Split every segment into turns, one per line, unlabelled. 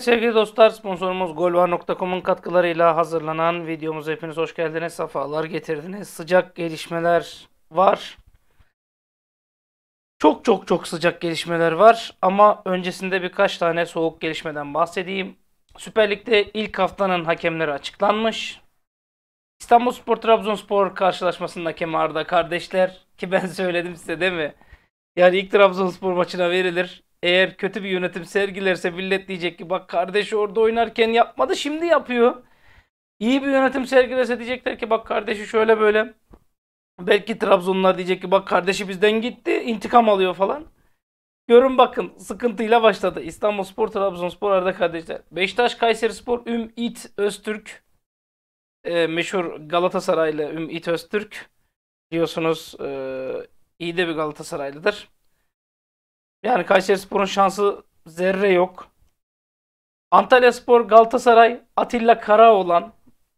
Evet sevgili dostlar sponsorumuz golvar.com'un katkılarıyla hazırlanan videomuz hepiniz hoş geldiniz. Safalar getirdiniz. Sıcak gelişmeler var. Çok çok çok sıcak gelişmeler var ama öncesinde birkaç tane soğuk gelişmeden bahsedeyim. Süper Lig'de ilk haftanın hakemleri açıklanmış. İstanbulspor Trabzonspor karşılaşmasının hakemi Arda kardeşler ki ben söyledim size değil mi? Yani ilk Trabzonspor maçına verilir. Eğer kötü bir yönetim sergilerse millet diyecek ki bak kardeşi orada oynarken yapmadı şimdi yapıyor. İyi bir yönetim sergilerse diyecekler ki bak kardeşi şöyle böyle. Belki Trabzonlar diyecek ki bak kardeşi bizden gitti intikam alıyor falan. Görün bakın sıkıntıyla başladı. İstanbul Spor, Trabzonspor arada kardeşler. Beşiktaş, Kayseri Spor, Üm İt Öztürk. E, meşhur Galatasaraylı Üm İt Öztürk. Biliyorsunuz e, iyi de bir Galatasaraylıdır. Yani Kayseri Spor'un şansı zerre yok. Antalya Spor, Galatasaray, Atilla Kara olan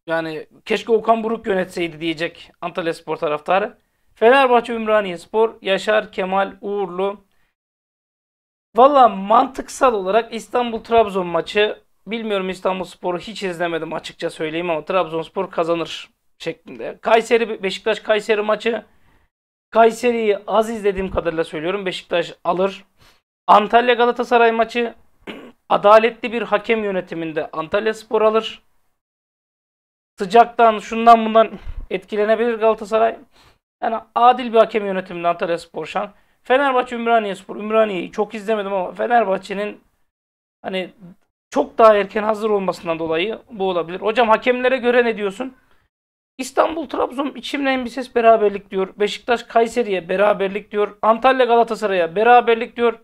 yani keşke Okan Buruk yönetseydi diyecek Antalya Spor taraftarı. Fenerbahçe Ümraniye Spor, Yaşar Kemal Uğurlu. Valla mantıksal olarak İstanbul Trabzon maçı bilmiyorum İstanbul Spor'u hiç izlemedim açıkça söyleyeyim ama Trabzon Spor kazanır şeklinde. Kayseri Beşiktaş Kayseri maçı Kayseri'yi az izlediğim kadarıyla söylüyorum. Beşiktaş alır. Antalya Galatasaray maçı adaletli bir hakem yönetiminde Antalya Spor alır. Sıcaktan şundan bundan etkilenebilir Galatasaray. Yani adil bir hakem yönetiminde Antalya Spor şan. Fenerbahçe Ümraniye Spor. Ümraniye'yi çok izlemedim ama Fenerbahçe'nin hani çok daha erken hazır olmasından dolayı bu olabilir. Hocam hakemlere göre ne diyorsun? İstanbul Trabzon içimle bir ses beraberlik diyor. Beşiktaş Kayseri'ye beraberlik diyor. Antalya Galatasaray'a beraberlik diyor.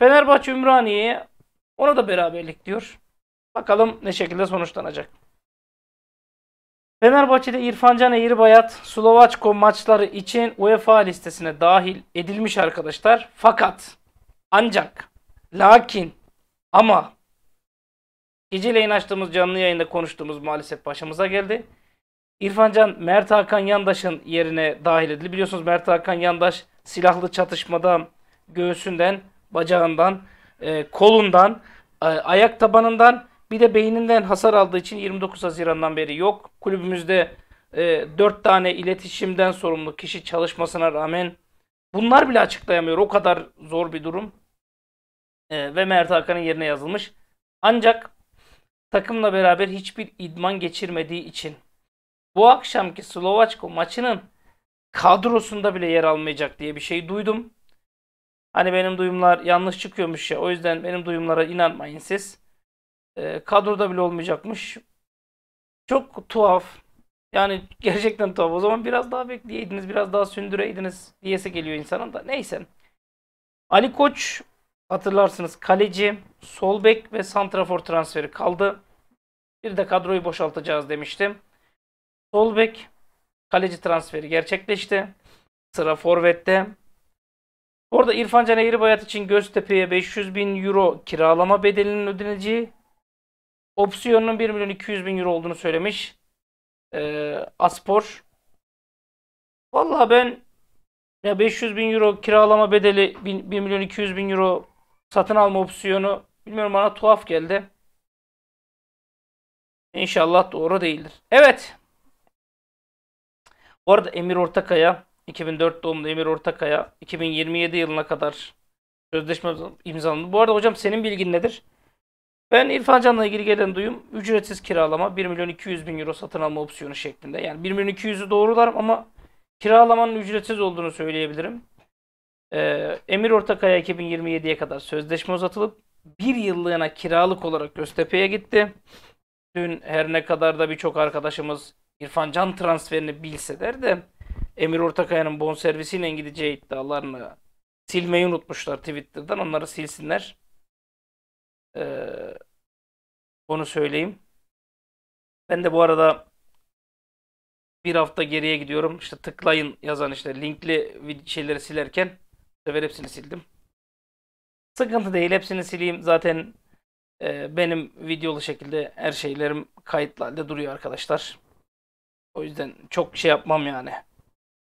Fenerbahçe Ümraniye'ye onu da beraberlik diyor. Bakalım ne şekilde sonuçlanacak. Fenerbahçe'de İrfancan Eğribayat Slovaçko maçları için UEFA listesine dahil edilmiş arkadaşlar. Fakat ancak lakin ama geceleyin açtığımız canlı yayında konuştuğumuz maalesef başımıza geldi. İrfancan Mert Hakan Yandaş'ın yerine dahil edildi. Biliyorsunuz Mert Hakan Yandaş silahlı çatışmada göğsünden bacağından, e, kolundan, e, ayak tabanından bir de beyninden hasar aldığı için 29 Haziran'dan beri yok. Kulübümüzde e, 4 tane iletişimden sorumlu kişi çalışmasına rağmen bunlar bile açıklayamıyor. O kadar zor bir durum. E, ve Mert Hakan'ın yerine yazılmış. Ancak takımla beraber hiçbir idman geçirmediği için bu akşamki Slovaçko maçının kadrosunda bile yer almayacak diye bir şey duydum. Hani benim duyumlar yanlış çıkıyormuş ya. O yüzden benim duyumlara inanmayın siz. E, kadroda bile olmayacakmış. Çok tuhaf. Yani gerçekten tuhaf. O zaman biraz daha bekleyeydiniz, biraz daha sündüreydiniz diyese geliyor insanın da. Neyse. Ali Koç hatırlarsınız kaleci, sol bek ve santrafor transferi kaldı. Bir de kadroyu boşaltacağız demiştim. Sol bek, kaleci transferi gerçekleşti. Sıra forvette. Orada İrfan Can Eğribayat için Göztepe'ye 500 bin euro kiralama bedelinin ödeneceği opsiyonunun 1 milyon 200 bin euro olduğunu söylemiş. Ee, Aspor. Vallahi ben ya 500 bin euro kiralama bedeli 1 milyon 200 bin euro satın alma opsiyonu bilmiyorum bana tuhaf geldi. İnşallah doğru değildir. Evet. Bu arada Emir Ortakaya 2004 doğumlu Emir Ortakaya 2027 yılına kadar sözleşme imzalandı. Bu arada hocam senin bilgin nedir? Ben İrfan Can'la ilgili gelen duyum ücretsiz kiralama 1 milyon 200 bin euro satın alma opsiyonu şeklinde. Yani 1 milyon 200'ü doğrularım ama kiralamanın ücretsiz olduğunu söyleyebilirim. Ee, Emir Ortakaya 2027'ye kadar sözleşme uzatılıp bir yıllığına kiralık olarak Göztepe'ye gitti. Dün her ne kadar da birçok arkadaşımız İrfan Can transferini bilse de Emir Ortakaya'nın bonservisiyle gideceği iddialarını silmeyi unutmuşlar Twitter'dan. Onları silsinler. Ee, onu söyleyeyim. Ben de bu arada bir hafta geriye gidiyorum. İşte tıklayın yazan işte linkli şeyleri silerken sefer hepsini sildim. Sıkıntı değil hepsini sileyim. Zaten e, benim videolu şekilde her şeylerim kayıtlı halde duruyor arkadaşlar. O yüzden çok şey yapmam yani.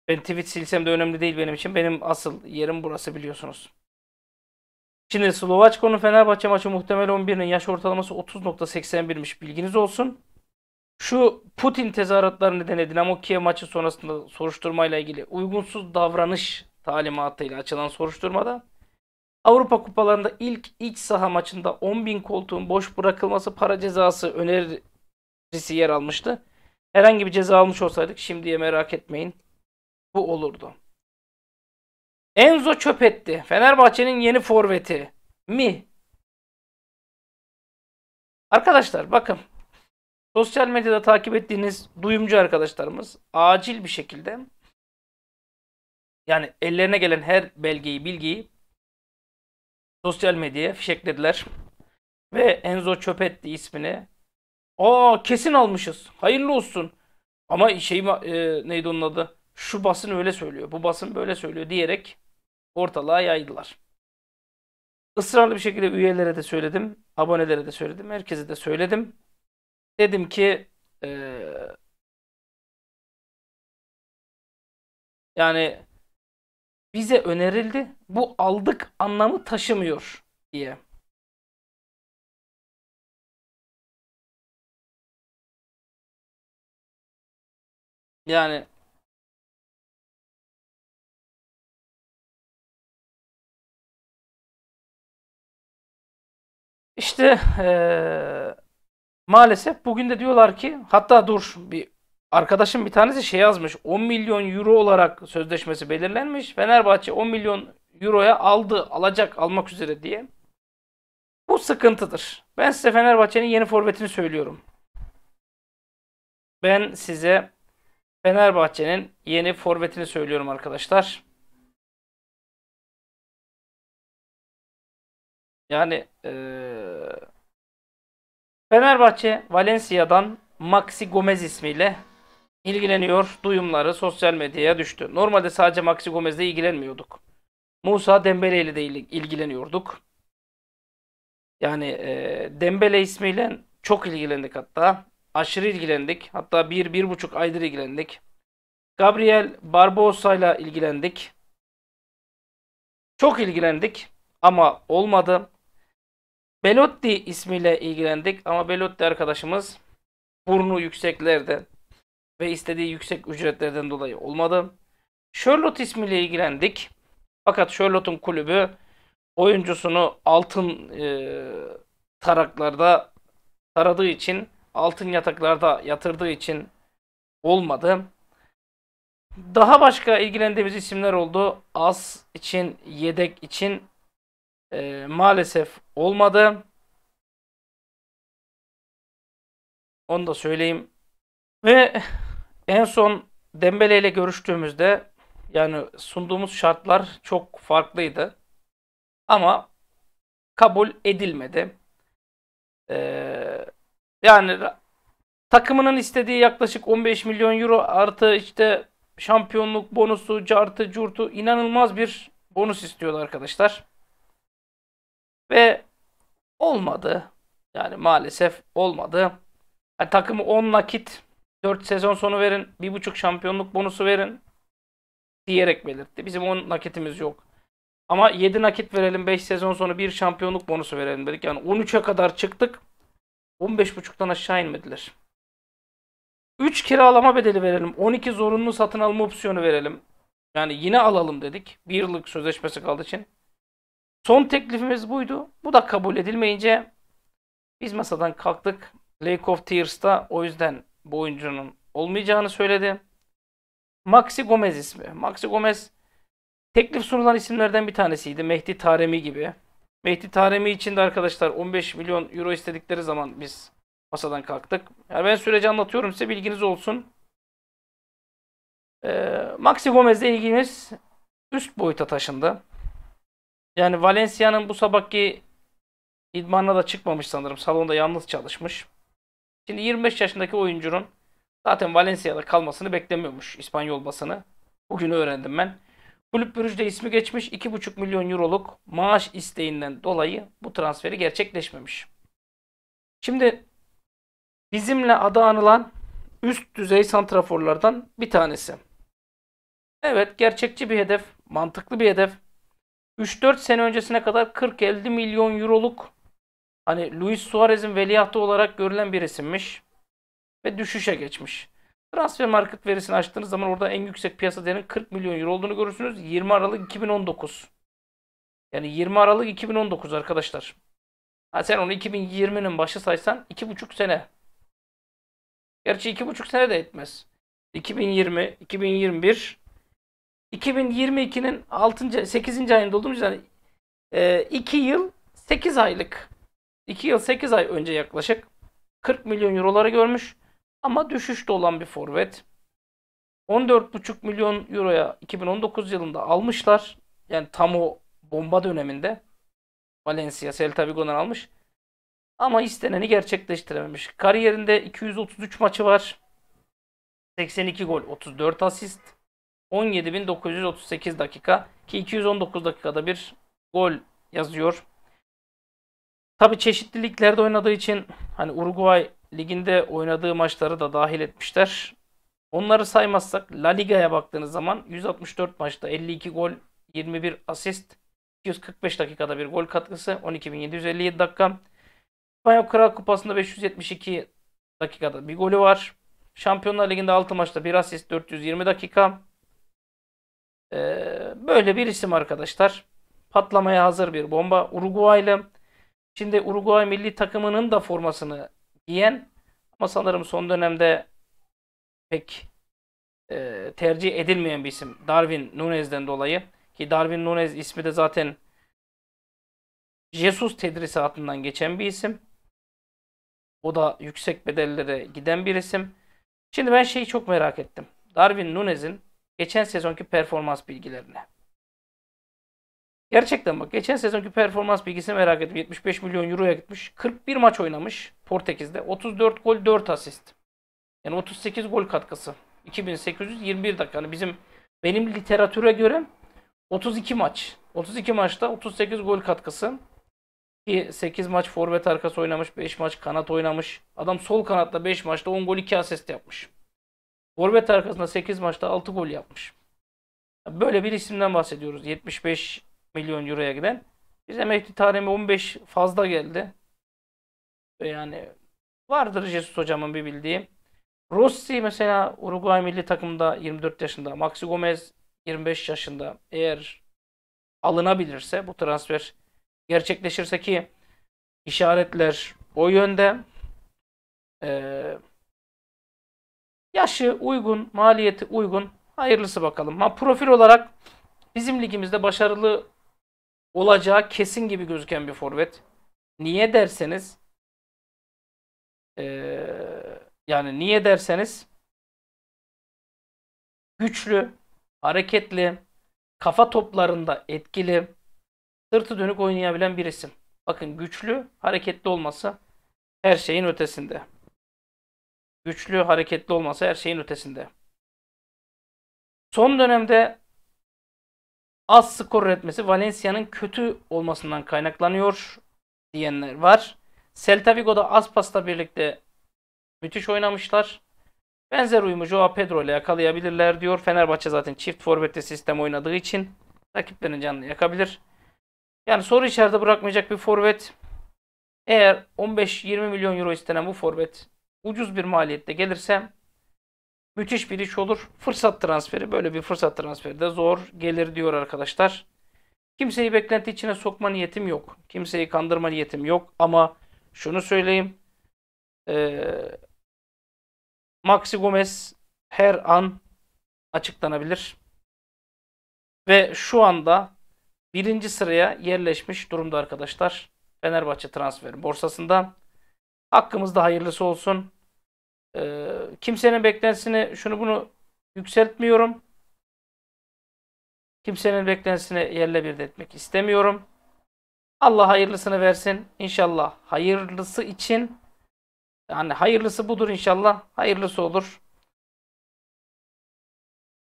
Ben tweet silsem de önemli değil benim için. Benim asıl yerim burası biliyorsunuz. Şimdi Slovaçko'nun Fenerbahçe maçı muhtemel 11'inin yaş ortalaması 30.81'miş bilginiz olsun. Şu Putin tezahüratları nedeniyle Dinamo Kiev maçı sonrasında soruşturmayla ilgili uygunsuz davranış talimatıyla açılan soruşturmada Avrupa kupalarında ilk iç saha maçında 10.000 koltuğun boş bırakılması para cezası önerisi yer almıştı. Herhangi bir ceza almış olsaydık şimdiye merak etmeyin bu olurdu. Enzo çöp etti. Fenerbahçe'nin yeni forveti mi? Arkadaşlar bakın. Sosyal medyada takip ettiğiniz duyumcu arkadaşlarımız acil bir şekilde yani ellerine gelen her belgeyi, bilgiyi sosyal medyaya fişeklediler. Ve Enzo Çöpetti ismini Aa kesin almışız. Hayırlı olsun. Ama şey e, neydi onun adı? şu basın öyle söylüyor, bu basın böyle söylüyor diyerek ortalığa yaydılar. Israrlı bir şekilde üyelere de söyledim, abonelere de söyledim, herkese de söyledim. Dedim ki ee, yani bize önerildi. Bu aldık anlamı taşımıyor diye. Yani İşte ee, maalesef bugün de diyorlar ki hatta dur bir arkadaşım bir tanesi şey yazmış 10 milyon euro olarak sözleşmesi belirlenmiş. Fenerbahçe 10 milyon euroya aldı alacak almak üzere diye. Bu sıkıntıdır. Ben size Fenerbahçe'nin yeni forvetini söylüyorum. Ben size Fenerbahçe'nin yeni forvetini söylüyorum arkadaşlar. Yani e, Fenerbahçe Valencia'dan Maxi Gomez ismiyle ilgileniyor. Duyumları sosyal medyaya düştü. Normalde sadece Maxi Gomez'le ilgilenmiyorduk. Musa Dembele ile de ilgileniyorduk. Yani e, Dembele ismiyle çok ilgilendik hatta. Aşırı ilgilendik. Hatta bir, bir buçuk aydır ilgilendik. Gabriel Barbosa ile ilgilendik. Çok ilgilendik ama olmadı. Belotti ismiyle ilgilendik ama Belotti arkadaşımız burnu yükseklerde ve istediği yüksek ücretlerden dolayı olmadı. Charlotte ismiyle ilgilendik. Fakat Charlotte'un kulübü oyuncusunu altın e, taraklarda taradığı için altın yataklarda yatırdığı için olmadı. Daha başka ilgilendiğimiz isimler oldu. Az için, yedek için e, maalesef olmadı. Onu da söyleyeyim. Ve en son Dembele ile görüştüğümüzde yani sunduğumuz şartlar çok farklıydı. Ama kabul edilmedi. Ee, yani takımının istediği yaklaşık 15 milyon euro artı işte şampiyonluk bonusu, cartı, curtu inanılmaz bir bonus istiyordu arkadaşlar. Ve olmadı. Yani maalesef olmadı. Yani takımı 10 nakit 4 sezon sonu verin. 1,5 şampiyonluk bonusu verin. Diyerek belirtti. Bizim 10 nakitimiz yok. Ama 7 nakit verelim 5 sezon sonu 1 şampiyonluk bonusu verelim dedik. Yani 13'e kadar çıktık. 15.5'tan aşağı inmediler. 3 kiralama bedeli verelim. 12 zorunlu satın alma opsiyonu verelim. Yani yine alalım dedik. 1 yıllık sözleşmesi kaldığı için. Son teklifimiz buydu. Bu da kabul edilmeyince biz masadan kalktık. Lake of Tears'ta o yüzden bu oyuncunun olmayacağını söyledi. Maxi Gomez ismi. Maxi Gomez teklif sunulan isimlerden bir tanesiydi. Mehdi Taremi gibi. Mehdi Taremi için de arkadaşlar 15 milyon euro istedikleri zaman biz masadan kalktık. Yani ben süreci anlatıyorum size bilginiz olsun. Ee, Maxi ile ilgimiz üst boyuta taşındı. Yani Valencia'nın bu sabahki idmanına da çıkmamış sanırım. Salonda yalnız çalışmış. Şimdi 25 yaşındaki oyuncunun zaten Valencia'da kalmasını beklemiyormuş İspanyol basını. Bugün öğrendim ben. Kulüp Brüj'de ismi geçmiş 2,5 milyon euroluk maaş isteğinden dolayı bu transferi gerçekleşmemiş. Şimdi bizimle adı anılan üst düzey santraforlardan bir tanesi. Evet gerçekçi bir hedef, mantıklı bir hedef. 3-4 sene öncesine kadar 40-50 milyon euroluk hani Luis Suarez'in veliahtı olarak görülen bir isimmiş. Ve düşüşe geçmiş. Transfer market verisini açtığınız zaman orada en yüksek piyasa değerinin 40 milyon euro olduğunu görürsünüz. 20 Aralık 2019. Yani 20 Aralık 2019 arkadaşlar. Ha sen onu 2020'nin başı saysan 2,5 sene. Gerçi 2,5 sene de etmez. 2020, 2021, 2022'nin 6. 8. ayında olduğumuz yani e, 2 yıl 8 aylık 2 yıl 8 ay önce yaklaşık 40 milyon eurolara görmüş ama düşüşte olan bir forvet. 14,5 milyon euroya 2019 yılında almışlar. Yani tam o bomba döneminde Valencia Celta Vigo'dan almış. Ama isteneni gerçekleştirememiş. Kariyerinde 233 maçı var. 82 gol, 34 asist. 17.938 dakika ki 219 dakikada bir gol yazıyor. Tabi çeşitliliklerde oynadığı için hani Uruguay liginde oynadığı maçları da dahil etmişler. Onları saymazsak La Liga'ya baktığınız zaman 164 maçta 52 gol, 21 asist, 245 dakikada bir gol katkısı, 12.757 dakika. İspanyol Kral Kupası'nda 572 dakikada bir golü var. Şampiyonlar Ligi'nde 6 maçta 1 asist 420 dakika. Ee, böyle bir isim arkadaşlar. Patlamaya hazır bir bomba. Uruguaylı. Şimdi Uruguay milli takımının da formasını giyen ama sanırım son dönemde pek e, tercih edilmeyen bir isim. Darwin Nunez'den dolayı. Ki Darwin Nunez ismi de zaten Jesus tedrisatından geçen bir isim. O da yüksek bedellere giden bir isim. Şimdi ben şeyi çok merak ettim. Darwin Nunez'in geçen sezonki performans bilgilerine. Gerçekten bak geçen sezonki performans bilgisi merak ettim. 75 milyon euroya gitmiş. 41 maç oynamış Portekiz'de. 34 gol 4 asist. Yani 38 gol katkısı. 2821 dakika. Yani bizim benim literatüre göre 32 maç. 32 maçta 38 gol katkısı. Ki 8 maç forvet arkası oynamış, 5 maç kanat oynamış. Adam sol kanatta 5 maçta 10 gol 2 asist yapmış. Forvet arkasında 8 maçta 6 gol yapmış. Böyle bir isimden bahsediyoruz. 75 milyon euroya giden. Biz emekli tarihime 15 fazla geldi. Yani vardır Jesus hocamın bir bildiği. Rossi mesela Uruguay milli takımda 24 yaşında. Maxi Gomez 25 yaşında. Eğer alınabilirse bu transfer gerçekleşirse ki işaretler o yönde. Ee, Yaşı uygun, maliyeti uygun. Hayırlısı bakalım. Ha, profil olarak bizim ligimizde başarılı olacağı kesin gibi gözüken bir forvet. Niye derseniz ee, yani niye derseniz güçlü, hareketli, kafa toplarında etkili, sırtı dönük oynayabilen bir isim. Bakın güçlü, hareketli olması her şeyin ötesinde güçlü, hareketli olması her şeyin ötesinde. Son dönemde az skor üretmesi Valencia'nın kötü olmasından kaynaklanıyor diyenler var. Celta Vigo'da az pasta birlikte müthiş oynamışlar. Benzer uyumu Joao Pedro ile yakalayabilirler diyor. Fenerbahçe zaten çift forvette sistem oynadığı için rakiplerin canını yakabilir. Yani soru içeride bırakmayacak bir forvet. Eğer 15-20 milyon euro istenen bu forvet ucuz bir maliyette gelirse müthiş bir iş olur. Fırsat transferi böyle bir fırsat transferi de zor gelir diyor arkadaşlar. Kimseyi beklenti içine sokma niyetim yok. Kimseyi kandırma niyetim yok ama şunu söyleyeyim. Ee, Maxi Gomez her an açıklanabilir. Ve şu anda birinci sıraya yerleşmiş durumda arkadaşlar. Fenerbahçe transfer borsasında. Hakkımızda hayırlısı olsun. Ee, kimsenin beklentisini şunu bunu yükseltmiyorum. Kimsenin beklentisini yerle bir etmek istemiyorum. Allah hayırlısını versin. İnşallah hayırlısı için yani hayırlısı budur inşallah. Hayırlısı olur.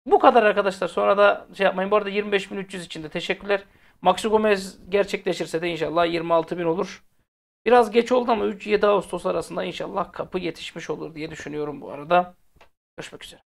Bu kadar arkadaşlar. Sonra da şey yapmayın. Bu arada 25.300 içinde teşekkürler. Maxi Gomez gerçekleşirse de inşallah 26.000 olur. Biraz geç oldu ama 3-7 Ağustos arasında inşallah kapı yetişmiş olur diye düşünüyorum bu arada. Görüşmek üzere.